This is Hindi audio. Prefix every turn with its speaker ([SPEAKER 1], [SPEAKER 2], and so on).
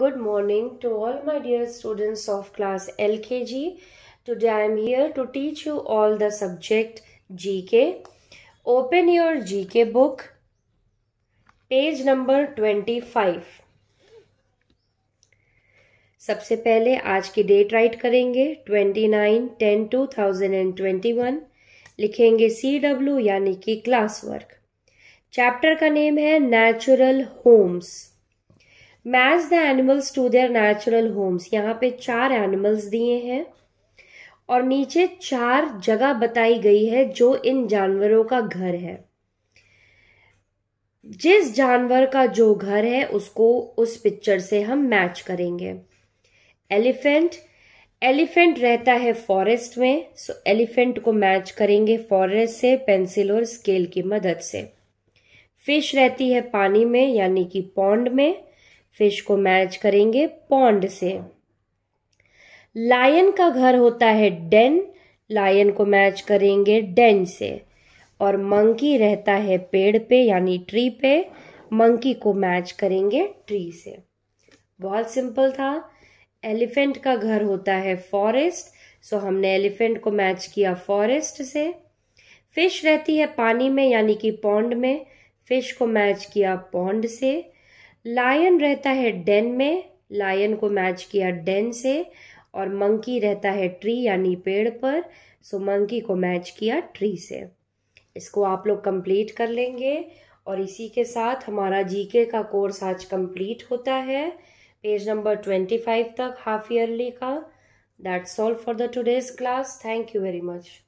[SPEAKER 1] Good morning to all my dear students of class LKG. Today I am here to teach you all the subject GK. Open your GK book, page number 25. सबसे पहले आज की डेट राइट करेंगे 29 10 2021 लिखेंगे सी डब्ल्यू यानी कि क्लास वर्क चैप्टर का नेम है natural homes match the animals to their natural homes यहाँ पे चार एनिमल्स दिए हैं और नीचे चार जगह बताई गई है जो इन जानवरों का घर है जिस जानवर का जो घर है उसको उस पिक्चर से हम मैच करेंगे एलिफेंट एलिफेंट रहता है फॉरेस्ट में सो एलिफेंट को मैच करेंगे फॉरेस्ट से पेंसिल और स्केल की मदद से फिश रहती है पानी में यानी कि पॉन्ड में फिश को मैच करेंगे पॉन्ड से लायन का घर होता है डेन लायन को मैच करेंगे डेन से और मंकी रहता है पेड़ पे यानी ट्री पे मंकी को मैच करेंगे ट्री से बहुत सिंपल था एलिफेंट का घर होता है फॉरेस्ट सो हमने एलिफेंट को मैच किया फॉरेस्ट से फिश रहती है पानी में यानी कि पॉन्ड में फिश को मैच किया पॉन्ड से लायन रहता है डेन में लायन को मैच किया डेन से और मंकी रहता है ट्री यानी पेड़ पर सो मंकी को मैच किया ट्री से इसको आप लोग कंप्लीट कर लेंगे और इसी के साथ हमारा जीके का कोर्स आज कंप्लीट होता है पेज नंबर ट्वेंटी फाइव तक हाफ ईयरली का that's all for the today's class thank you very much